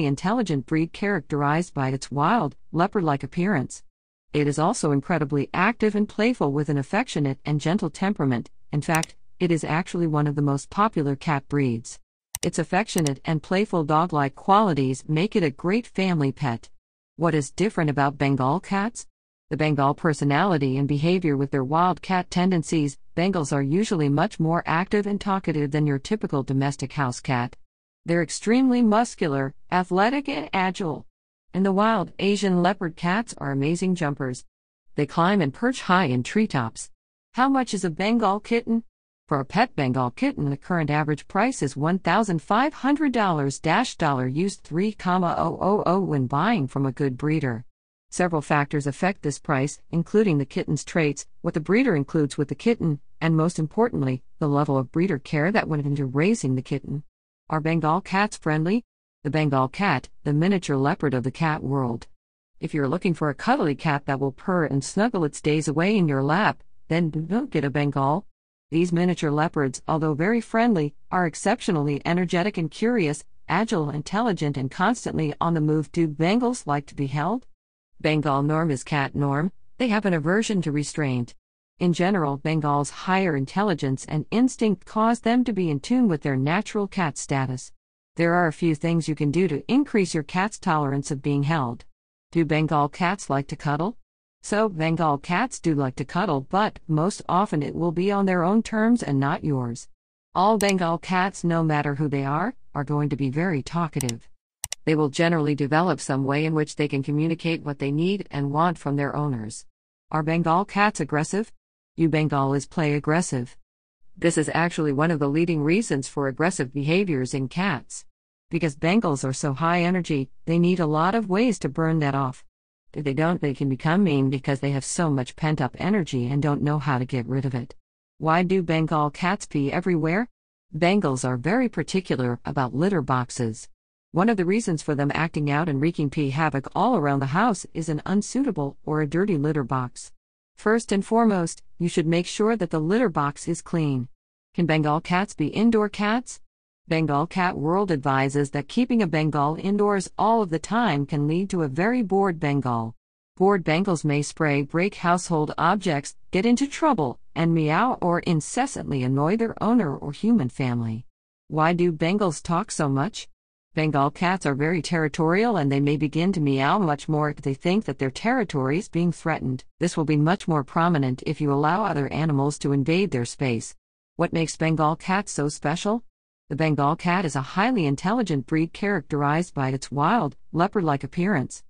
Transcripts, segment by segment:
highly intelligent breed characterized by its wild, leopard like appearance. It is also incredibly active and playful with an affectionate and gentle temperament. In fact, it is actually one of the most popular cat breeds. Its affectionate and playful dog like qualities make it a great family pet. What is different about Bengal cats? The Bengal personality and behavior with their wild cat tendencies, Bengals are usually much more active and talkative than your typical domestic house cat. They're extremely muscular, athletic, and agile. In the wild, Asian leopard cats are amazing jumpers. They climb and perch high in treetops. How much is a Bengal kitten? For a pet Bengal kitten, the current average price is $1,500 dollar used 3,000 when buying from a good breeder. Several factors affect this price, including the kitten's traits, what the breeder includes with the kitten, and most importantly, the level of breeder care that went into raising the kitten. Are Bengal cats friendly? The Bengal cat, the miniature leopard of the cat world. If you're looking for a cuddly cat that will purr and snuggle its days away in your lap, then don't get a Bengal. These miniature leopards, although very friendly, are exceptionally energetic and curious, agile, intelligent, and constantly on the move. Do Bengals like to be held? Bengal norm is cat norm, they have an aversion to restraint. In general, Bengal's higher intelligence and instinct cause them to be in tune with their natural cat status. There are a few things you can do to increase your cat's tolerance of being held. Do Bengal cats like to cuddle? So, Bengal cats do like to cuddle, but most often it will be on their own terms and not yours. All Bengal cats, no matter who they are, are going to be very talkative. They will generally develop some way in which they can communicate what they need and want from their owners. Are Bengal cats aggressive? Eubank is play aggressive. This is actually one of the leading reasons for aggressive behaviors in cats. Because Bengals are so high energy, they need a lot of ways to burn that off. If they don't, they can become mean because they have so much pent up energy and don't know how to get rid of it. Why do Bengal cats pee everywhere? Bengals are very particular about litter boxes. One of the reasons for them acting out and wreaking pee havoc all around the house is an unsuitable or a dirty litter box. First and foremost, you should make sure that the litter box is clean. Can Bengal cats be indoor cats? Bengal Cat World advises that keeping a Bengal indoors all of the time can lead to a very bored Bengal. Bored Bengals may spray, break household objects, get into trouble, and meow or incessantly annoy their owner or human family. Why do Bengals talk so much? Bengal cats are very territorial and they may begin to meow much more if they think that their territory is being threatened. This will be much more prominent if you allow other animals to invade their space. What makes Bengal cats so special? The Bengal cat is a highly intelligent breed characterized by its wild, leopard like appearance.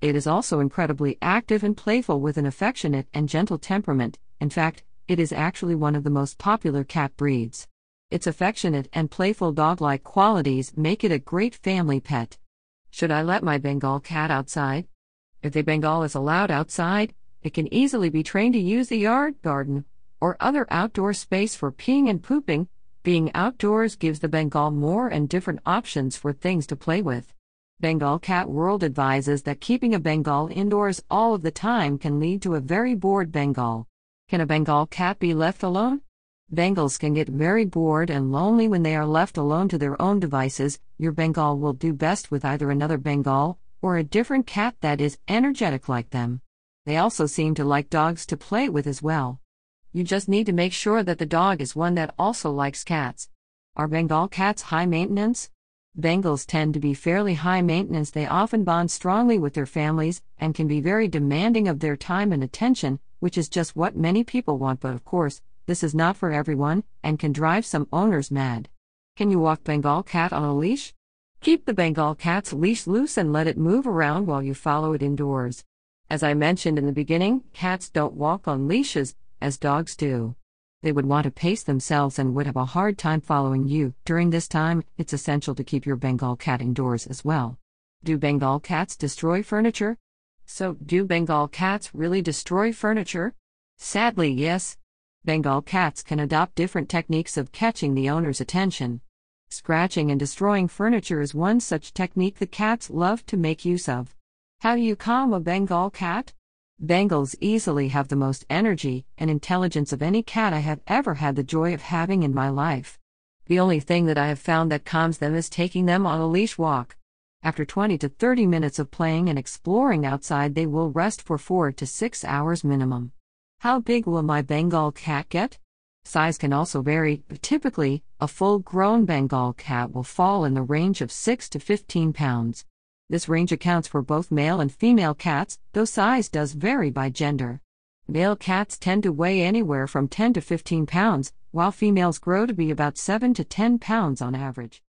It is also incredibly active and playful with an affectionate and gentle temperament. In fact, it is actually one of the most popular cat breeds. Its affectionate and playful dog like qualities make it a great family pet. Should I let my Bengal cat outside? If the Bengal is allowed outside, it can easily be trained to use the yard, garden, or other outdoor space for peeing and pooping. Being outdoors gives the Bengal more and different options for things to play with. Bengal Cat World advises that keeping a Bengal indoors all of the time can lead to a very bored Bengal. Can a Bengal cat be left alone? Bengals can get very bored and lonely when they are left alone to their own devices. Your Bengal will do best with either another Bengal or a different cat that is energetic like them. They also seem to like dogs to play with as well. You just need to make sure that the dog is one that also likes cats. Are Bengal cats high maintenance? Bengals tend to be fairly high maintenance. They often bond strongly with their families and can be very demanding of their time and attention, which is just what many people want, but of course, this is not for everyone and can drive some owners mad. Can you walk Bengal cat on a leash? Keep the Bengal cat's leash loose and let it move around while you follow it indoors. As I mentioned in the beginning, cats don't walk on leashes, as dogs do. They would want to pace themselves and would have a hard time following you. During this time, it's essential to keep your Bengal cat indoors as well. Do Bengal cats destroy furniture? So, do Bengal cats really destroy furniture? Sadly, yes. Bengal cats can adopt different techniques of catching the owner's attention. Scratching and destroying furniture is one such technique the cats love to make use of. How do you calm a Bengal cat? Bengals easily have the most energy and intelligence of any cat I have ever had the joy of having in my life. The only thing that I have found that calms them is taking them on a leash walk. After 20 to 30 minutes of playing and exploring outside, they will rest for 4 to 6 hours minimum. How big will my Bengal cat get? Size can also vary, but typically, a full grown Bengal cat will fall in the range of 6 to 15 pounds. This range accounts for both male and female cats, though size does vary by gender. Male cats tend to weigh anywhere from 10 to 15 pounds, while females grow to be about 7 to 10 pounds on average.